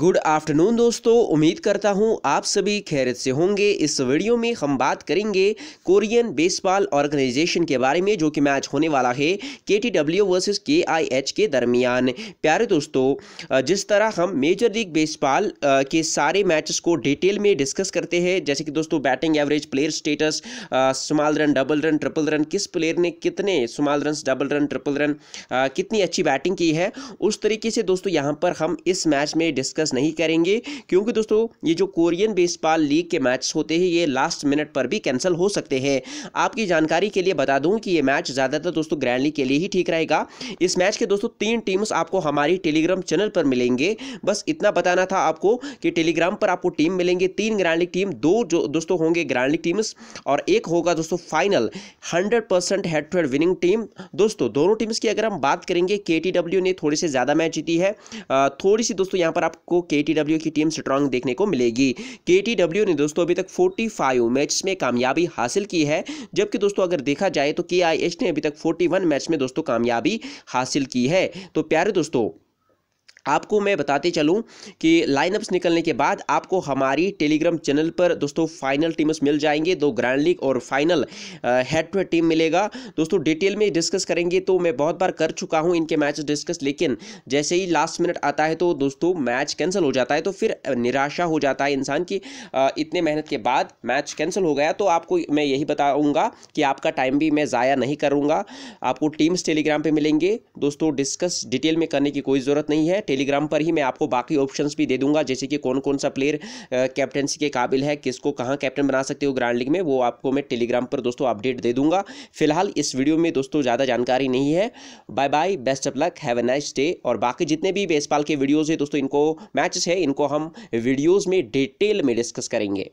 good afternoon दोस्तों उम्मीद करता हूं आप सभी खैरत से होंगे इस वीडियो में हम बात करेंगे कोरियन बेसबॉल ऑर्गेनाइजेशन के बारे में जो कि मैच होने वाला है के टी डब्ल्यू वर्सेज के आई एच के दरमियान प्यारे दोस्तों जिस तरह हम मेजर लीग बेसबॉल के सारे मैचेस को डिटेल में डिस्कस करते हैं जैसे कि दोस्तों batting average player status small run double run triple run किस प्लेयर ने कितने small run double run triple run कितनी अच्छी बैटिंग की है उस तरीके से दोस्तों यहाँ पर हम इस मैच में डिस्कस डिस्कस नहीं करेंगे क्योंकि दोस्तों ये जो कोरियन बेसबॉल लीग के मैच होते हैं ये लास्ट मिनट पर भी कैंसिल हो सकते हैं आपकी जानकारी के लिए बता दूँ कि ये मैच ज़्यादातर दोस्तों ग्रैंड लीग के लिए ही ठीक रहेगा इस मैच के दोस्तों तीन टीम्स आपको हमारी टेलीग्राम चैनल पर मिलेंगे बस इतना बताना था आपको कि टेलीग्राम पर आपको टीम मिलेंगे तीन ग्रैंड लीग टीम दो जो दोस्तों होंगे ग्रैंड लीग टीम्स और एक होगा दोस्तों final hundred percent head to head winning team दोस्तों दोनों टीम्स की अगर हम बात करेंगे के ने थोड़ी से ज़्यादा मैच जीती है थोड़ी सी दोस्तों यहाँ पर आप आपको के की टीम स्ट्रांग देखने को मिलेगी के ने दोस्तों अभी तक 45 मैच में कामयाबी हासिल की है जबकि दोस्तों अगर देखा जाए तो के ने अभी तक 41 मैच में दोस्तों कामयाबी हासिल की है तो प्यारे दोस्तों आपको मैं बताते चलूं कि लाइनअप्स निकलने के बाद आपको हमारी टेलीग्राम चैनल पर दोस्तों फाइनल टीम्स मिल जाएंगे दो ग्रैंड लीग और final head to head team मिलेगा दोस्तों डिटेल में डिस्कस करेंगे तो मैं बहुत बार कर चुका हूं इनके मैच डिस्कस लेकिन जैसे ही लास्ट मिनट आता है तो दोस्तों मैच कैंसिल हो जाता है तो फिर निराशा हो जाता है इंसान की इतने मेहनत के बाद मैच कैंसिल हो गया तो आपको मैं यही बताऊँगा कि आपका टाइम भी मैं ज़ाया नहीं करूँगा आपको टीम्स टेलीग्राम पर मिलेंगे दोस्तों डिस्कस डिटेल में करने की कोई ज़रूरत नहीं है टेलीग्राम पर ही मैं आपको बाकी ऑप्शन भी दे दूंगा जैसे कि कौन कौन सा प्लेयर कैप्टनसी के काबिल है किसको कहाँ कैप्टन बना सकते हो ग्रांड लीग में वो आपको मैं टेलीग्राम पर दोस्तों अपडेट दे दूंगा फिलहाल इस वीडियो में दोस्तों ज़्यादा जानकारी नहीं है bye bye best of luck have a nice day और बाकी जितने भी बेसबॉल के वीडियोज़ है दोस्तों इनको मैचेस है इनको हम वीडियोज़ में डिटेल में डिस्कस करेंगे